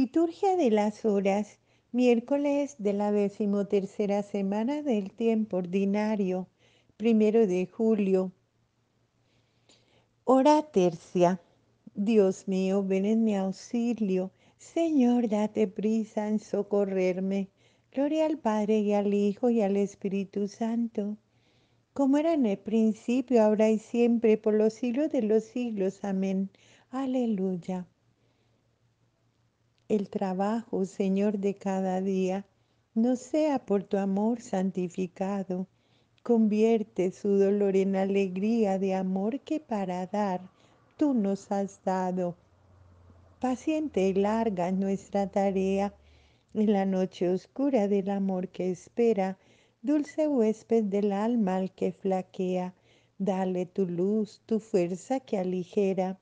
Liturgia de las Horas, miércoles de la decimotercera semana del tiempo ordinario, primero de julio. Hora tercia. Dios mío, ven en mi auxilio. Señor, date prisa en socorrerme. Gloria al Padre y al Hijo y al Espíritu Santo, como era en el principio, ahora y siempre, por los siglos de los siglos. Amén. Aleluya el trabajo, Señor, de cada día, no sea por tu amor santificado. Convierte su dolor en alegría de amor que para dar tú nos has dado. Paciente y larga nuestra tarea en la noche oscura del amor que espera, dulce huésped del alma al que flaquea. Dale tu luz, tu fuerza que aligera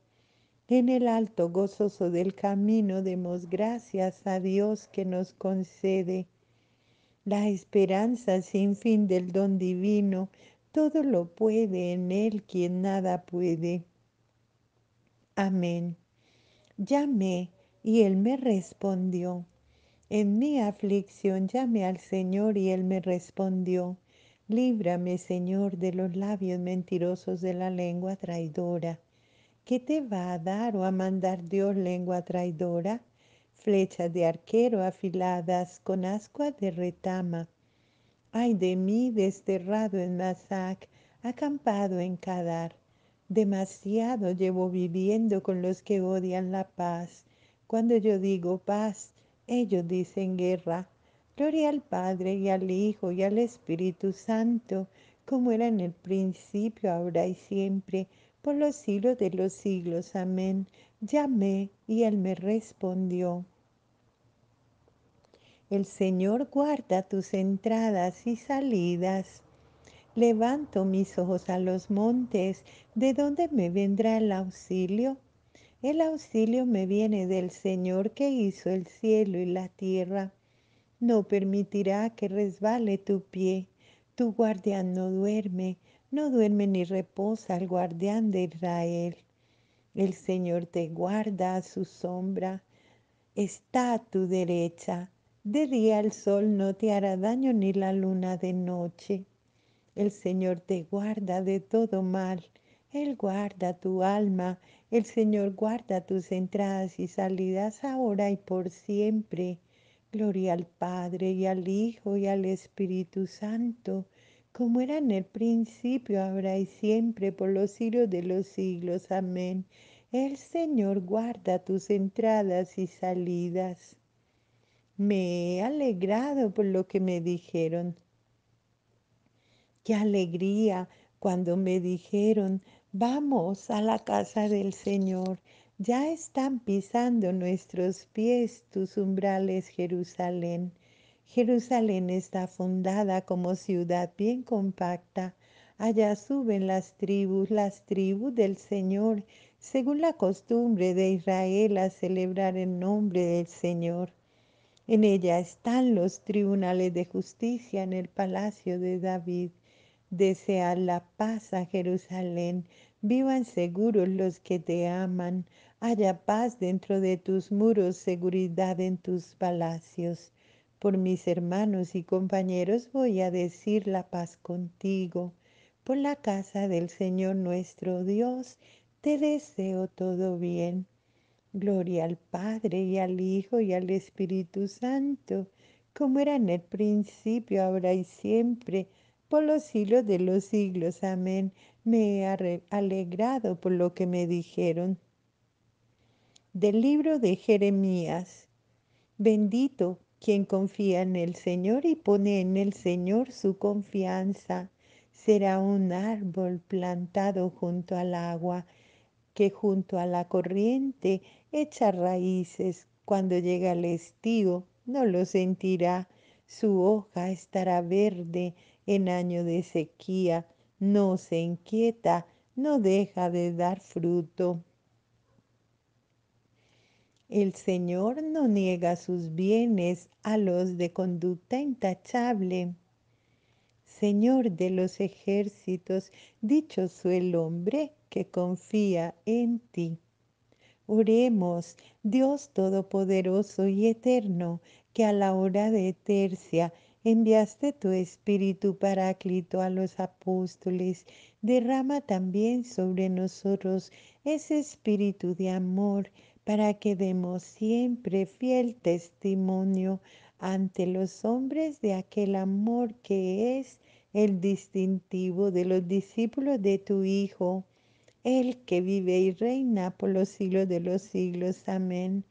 en el alto gozoso del camino demos gracias a Dios que nos concede la esperanza sin fin del don divino. Todo lo puede en Él quien nada puede. Amén. Llamé y Él me respondió. En mi aflicción llamé al Señor y Él me respondió. Líbrame, Señor, de los labios mentirosos de la lengua traidora. ¿Qué te va a dar o a mandar Dios lengua traidora? Flechas de arquero afiladas con ascua de retama. Ay de mí desterrado en Mazac, acampado en Kadar. Demasiado llevo viviendo con los que odian la paz. Cuando yo digo paz, ellos dicen guerra. Gloria al Padre y al Hijo y al Espíritu Santo, como era en el principio, ahora y siempre, por los siglos de los siglos. Amén. Llamé y él me respondió. El Señor guarda tus entradas y salidas. Levanto mis ojos a los montes, ¿de dónde me vendrá el auxilio? El auxilio me viene del Señor que hizo el cielo y la tierra. No permitirá que resbale tu pie. Tu guardián no duerme, no duerme ni reposa el guardián de Israel. El Señor te guarda a su sombra, está a tu derecha. De día el sol no te hará daño ni la luna de noche. El Señor te guarda de todo mal. Él guarda tu alma. El Señor guarda tus entradas y salidas ahora y por siempre. Gloria al Padre y al Hijo y al Espíritu Santo, como era en el principio, ahora y siempre, por los siglos de los siglos. Amén. El Señor guarda tus entradas y salidas. Me he alegrado por lo que me dijeron. Qué alegría cuando me dijeron, vamos a la casa del Señor. Ya están pisando nuestros pies tus umbrales, Jerusalén. Jerusalén está fundada como ciudad bien compacta. Allá suben las tribus, las tribus del Señor, según la costumbre de Israel a celebrar el nombre del Señor. En ella están los tribunales de justicia en el palacio de David. Desead la paz a Jerusalén. Vivan seguros los que te aman. Haya paz dentro de tus muros, seguridad en tus palacios. Por mis hermanos y compañeros voy a decir la paz contigo. Por la casa del Señor nuestro Dios, te deseo todo bien. Gloria al Padre y al Hijo y al Espíritu Santo, como era en el principio, ahora y siempre, por los siglos de los siglos. Amén. Me he alegrado por lo que me dijeron del libro de Jeremías. Bendito quien confía en el Señor y pone en el Señor su confianza. Será un árbol plantado junto al agua, que junto a la corriente echa raíces. Cuando llega el estío, no lo sentirá. Su hoja estará verde en año de sequía. No se inquieta, no deja de dar fruto. El Señor no niega sus bienes a los de conducta intachable. Señor de los ejércitos, dichoso el hombre que confía en ti. Oremos, Dios Todopoderoso y Eterno, que a la hora de tercia enviaste tu Espíritu Paráclito a los apóstoles, derrama también sobre nosotros ese Espíritu de amor para que demos siempre fiel testimonio ante los hombres de aquel amor que es el distintivo de los discípulos de tu Hijo, el que vive y reina por los siglos de los siglos. Amén.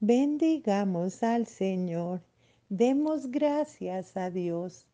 Bendigamos al Señor. Demos gracias a Dios.